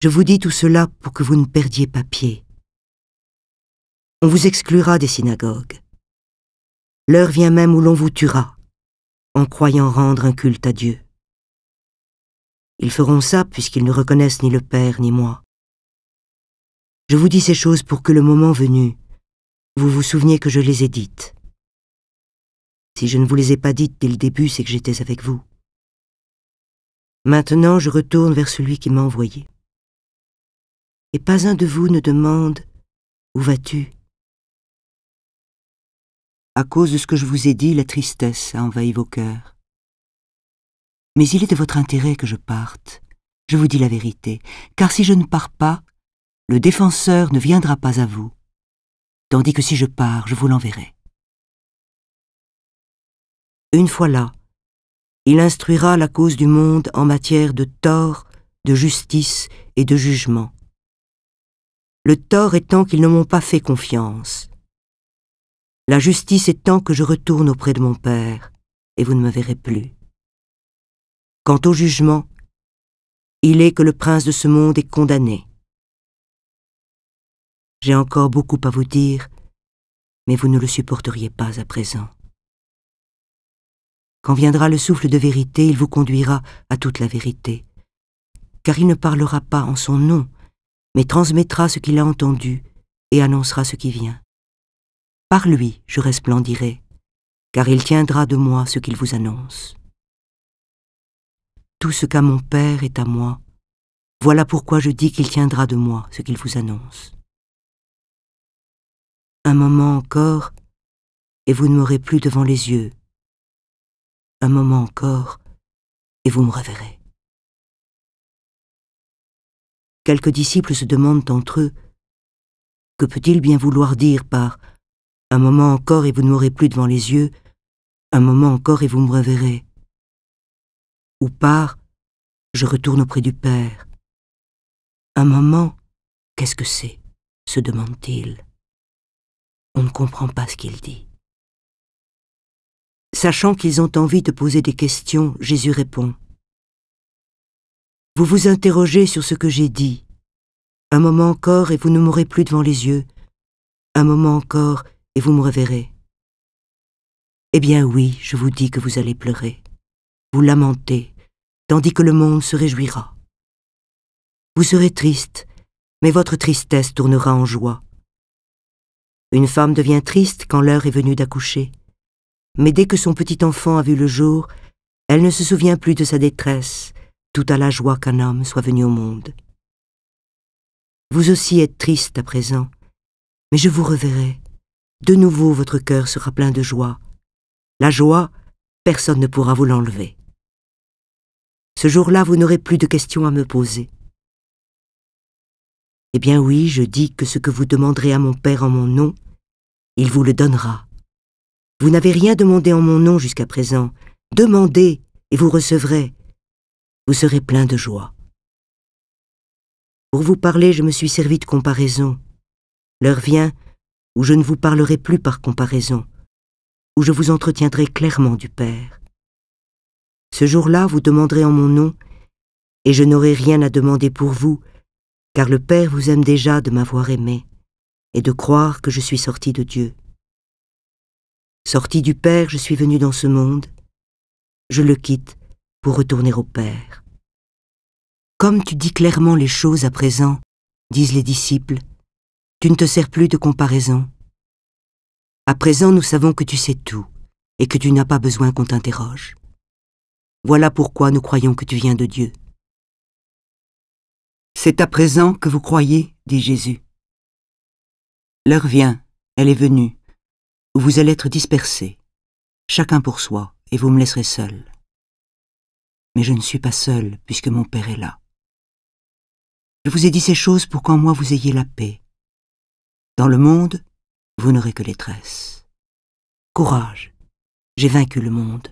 Je vous dis tout cela pour que vous ne perdiez pas pied. On vous exclura des synagogues. L'heure vient même où l'on vous tuera, en croyant rendre un culte à Dieu. Ils feront ça puisqu'ils ne reconnaissent ni le Père ni moi. Je vous dis ces choses pour que le moment venu, vous vous souveniez que je les ai dites. Si je ne vous les ai pas dites dès le début, c'est que j'étais avec vous. Maintenant, je retourne vers celui qui m'a envoyé et pas un de vous ne demande Où vas-tu À cause de ce que je vous ai dit, la tristesse a envahi vos cœurs. Mais il est de votre intérêt que je parte. Je vous dis la vérité, car si je ne pars pas, le défenseur ne viendra pas à vous, tandis que si je pars, je vous l'enverrai. Une fois là, il instruira la cause du monde en matière de tort, de justice et de jugement le tort étant qu'ils ne m'ont pas fait confiance. La justice étant que je retourne auprès de mon Père, et vous ne me verrez plus. Quant au jugement, il est que le prince de ce monde est condamné. J'ai encore beaucoup à vous dire, mais vous ne le supporteriez pas à présent. Quand viendra le souffle de vérité, il vous conduira à toute la vérité, car il ne parlera pas en son nom, mais transmettra ce qu'il a entendu et annoncera ce qui vient. Par lui je resplendirai, car il tiendra de moi ce qu'il vous annonce. Tout ce qu'a mon Père est à moi, voilà pourquoi je dis qu'il tiendra de moi ce qu'il vous annonce. Un moment encore, et vous ne m'aurez plus devant les yeux. Un moment encore, et vous me reverrez. Quelques disciples se demandent entre eux Que peut-il bien vouloir dire par Un moment encore et vous ne m'aurez plus devant les yeux, un moment encore et vous me reverrez Ou par Je retourne auprès du Père. Un moment, qu'est-ce que c'est se demandent-ils. On ne comprend pas ce qu'il dit. Sachant qu'ils ont envie de poser des questions, Jésus répond. Vous vous interrogez sur ce que j'ai dit. Un moment encore et vous ne mourrez plus devant les yeux. Un moment encore et vous me reverrez. Eh bien oui, je vous dis que vous allez pleurer, vous lamentez, tandis que le monde se réjouira. Vous serez triste, mais votre tristesse tournera en joie. Une femme devient triste quand l'heure est venue d'accoucher, mais dès que son petit enfant a vu le jour, elle ne se souvient plus de sa détresse, tout à la joie qu'un homme soit venu au monde vous aussi êtes triste à présent, mais je vous reverrai. De nouveau votre cœur sera plein de joie. La joie, personne ne pourra vous l'enlever. Ce jour-là, vous n'aurez plus de questions à me poser. Eh bien oui, je dis que ce que vous demanderez à mon Père en mon nom, il vous le donnera. Vous n'avez rien demandé en mon nom jusqu'à présent. Demandez et vous recevrez. Vous serez plein de joie. Pour vous parler, je me suis servi de comparaison. L'heure vient où je ne vous parlerai plus par comparaison, où je vous entretiendrai clairement du Père. Ce jour-là, vous demanderez en mon nom, et je n'aurai rien à demander pour vous, car le Père vous aime déjà de m'avoir aimé, et de croire que je suis sorti de Dieu. Sorti du Père, je suis venu dans ce monde, je le quitte pour retourner au Père. Comme tu dis clairement les choses à présent, disent les disciples, tu ne te sers plus de comparaison. À présent, nous savons que tu sais tout et que tu n'as pas besoin qu'on t'interroge. Voilà pourquoi nous croyons que tu viens de Dieu. C'est à présent que vous croyez, dit Jésus. L'heure vient, elle est venue, vous allez être dispersés, chacun pour soi, et vous me laisserez seul. Mais je ne suis pas seul, puisque mon Père est là. Je vous ai dit ces choses pour qu'en moi vous ayez la paix. Dans le monde, vous n'aurez que les tresses. Courage, j'ai vaincu le monde.